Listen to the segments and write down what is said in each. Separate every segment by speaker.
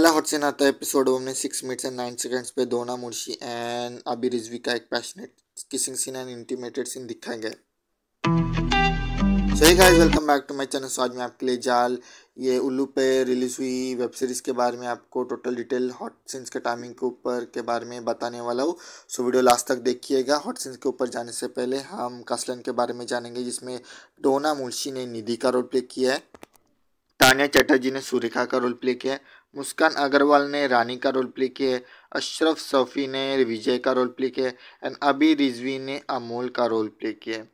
Speaker 1: पहला hot scene आता है एपिसोड वो हमने six minutes and nine seconds पे दोना मुर्शी एंड अभी रिजवी का एक passionate kissing scene and intimated scene दिखाया गया सही guys welcome back to my channel so आज मैं आपके लिए जाल ये उल्लू पे रिलीज हुई वेब सीरीज़ के बारे में आपको टोटल डिटेल हॉट सीन्स के टाइमिंग के ऊपर के बारे में बताने वाला हूँ सो वीडियो लास्ट तक देखिएगा हॉट सीन्स के ऊपर जाने से पहले हम कसलन के बारे में जानेंगे जिसमें डोना मुंशी ने निधि का रोल प्ले किया है तानिया चटर्जी ने सुरेखा का रोल प्ले किया है मुस्कान अग्रवाल ने रानी का रोल प्ले किया है अशरफ सफ़ी ने विजय का रोल प्ले किया है एंड अभी रिजवी ने अमोल का रोल प्ले किया है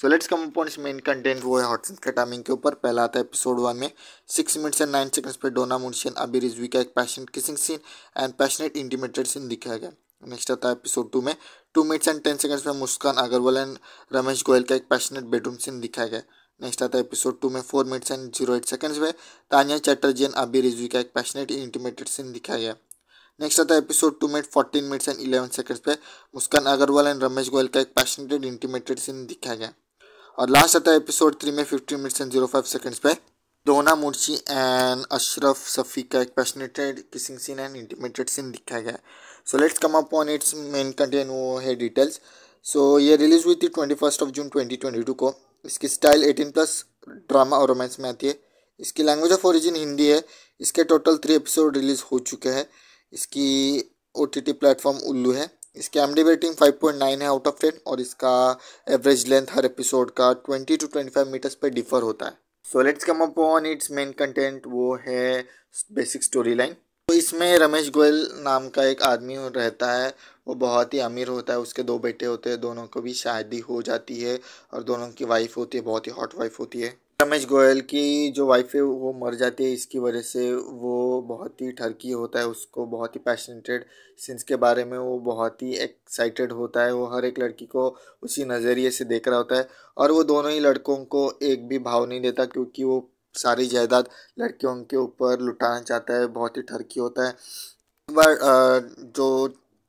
Speaker 1: so let's come points main content वो है हॉट के टाइमिंग के ऊपर पहला आता है एपिसोड वन में six minutes and nine seconds पे डोना मुंशियन अभी रिजवी का एक passionate kissing scene and passionate intimated scene दिखाया गया नेक्स्ट आता है एपिसोड टू में two minutes and ten seconds में मुस्कान अग्रवाल एंड रमेश गोयल का एक पैशनेट बेडरूम सीन दिखाया गया नेक्स्ट आता है एपिसोड टू में four minutes and zero eight seconds में तानिया चैटर्जी एंड अबी रिजवी का एक पैशनेट इंटीमेटेड सीन दिखाया गया नेक्स्ट आता है एपिसोड टू में fourteen minutes and eleven seconds पे मुस्कान अग्रवाल एंड रमेश गोयल का एक पैशनेटेड इंटीमेटेड सीन दिखाया गया और लास्ट आता है एपिसोड थ्री में fifteen minutes and zero five seconds पे दोना मुर्शी एंड अशरफ सफी का एक passionated kissing scene and intimated scene दिखाया गया so let's come up on its main content वो है डिटेल्स सो so, ये रिलीज हुई थी twenty first of June twenty twenty two को इसकी स्टाइल एटीन प्लस ड्रामा और रोमांस में आती है इसकी लैंग्वेज ऑफ ओरिजिन हिंदी है इसके टोटल थ्री एपिसोड रिलीज़ हो चुके हैं इसकी O T T platform Ullu है इसकी M D rating five point nine है आउट ऑफ टेन और इसका एवरेज लेंथ हर एपिसोड का twenty to twenty five meters पर डिफर होता है so let's come up on its main content वो है बेसिक स्टोरी लाइन तो इसमें रमेश गोयल नाम का एक आदमी रहता है वो बहुत ही अमीर होता है उसके दो बेटे होते हैं दोनों को भी शादी हो जाती है और दोनों की वाइफ होती है बहुत ही हॉट वाइफ होती है रमेश गोयल की जो वाइफ है वो मर जाती है इसकी वजह से वो बहुत ही ठरकी होता है उसको बहुत ही पैशनेटेड सिंस के बारे में वो बहुत ही एक्साइटेड होता है वो हर एक लड़की को उसी नज़रिए से देख रहा होता है और वो दोनों ही लड़कों को एक भी भाव नहीं देता क्योंकि वो सारी जायदाद लड़कियों के ऊपर लुटाना चाहता है बहुत ही ठरकी होता है एक बार जो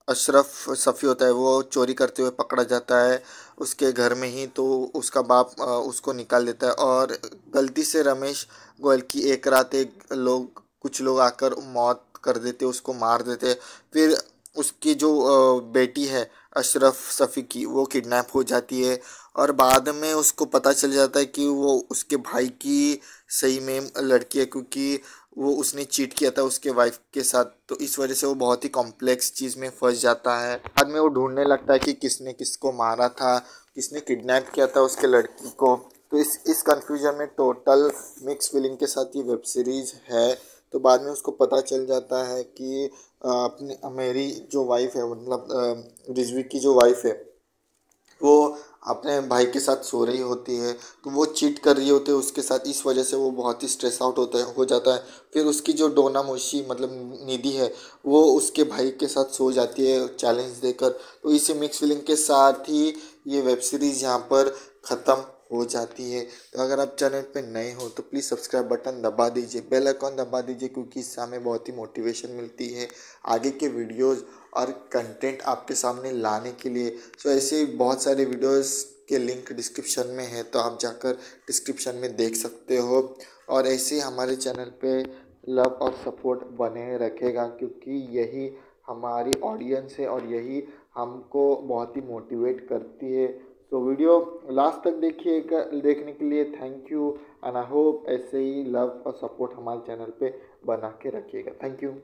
Speaker 1: अशरफ सफ़ी होता है वो चोरी करते हुए पकड़ा जाता है उसके घर में ही तो उसका बाप उसको निकाल देता है और गलती से रमेश गोयल की एक रात एक लोग कुछ लोग आकर मौत कर देते उसको मार देते फिर उसकी जो बेटी है अशरफ सफ़ी की वो किडनैप हो जाती है और बाद में उसको पता चल जाता है कि वो उसके भाई की सही में लड़की है क्योंकि वो उसने चीट किया था उसके वाइफ के साथ तो इस वजह से वो बहुत ही कॉम्प्लेक्स चीज़ में फंस जाता है बाद में वो ढूंढने लगता है कि किसने किसको मारा था किसने किडनैप किया था उसके लड़की को तो इस इस कन्फ्यूजन में टोटल मिक्स फीलिंग के साथ ये वेब सीरीज़ है तो बाद में उसको पता चल जाता है कि अपनी मेरी जो वाइफ है मतलब रिजवी की जो वाइफ है वो अपने भाई के साथ सो रही होती है तो वो चीट कर रही होती है उसके साथ इस वजह से वो बहुत ही स्ट्रेस आउट होता है हो जाता है फिर उसकी जो डोनामोशी मतलब निधि है वो उसके भाई के साथ सो जाती है चैलेंज देकर तो इसी मिक्स फीलिंग के साथ ही ये वेब सीरीज़ यहाँ पर ख़त्म हो जाती है तो अगर आप चैनल पे नए हो तो प्लीज़ सब्सक्राइब बटन दबा दीजिए बेल आइकॉन दबा दीजिए क्योंकि इससे हमें बहुत ही मोटिवेशन मिलती है आगे के वीडियोस और कंटेंट आपके सामने लाने के लिए सो तो ऐसे बहुत सारे वीडियोस के लिंक डिस्क्रिप्शन में है तो आप जाकर डिस्क्रिप्शन में देख सकते हो और ऐसे हमारे चैनल पे लव और सपोर्ट बने रखेगा क्योंकि यही हमारी ऑडियंस है और यही हमको बहुत ही मोटिवेट करती है तो वीडियो लास्ट तक देखिए देखने के लिए thank you and I hope ऐसे ही लव और सपोर्ट हमारे चैनल पे बना के रखिएगा थैंक यू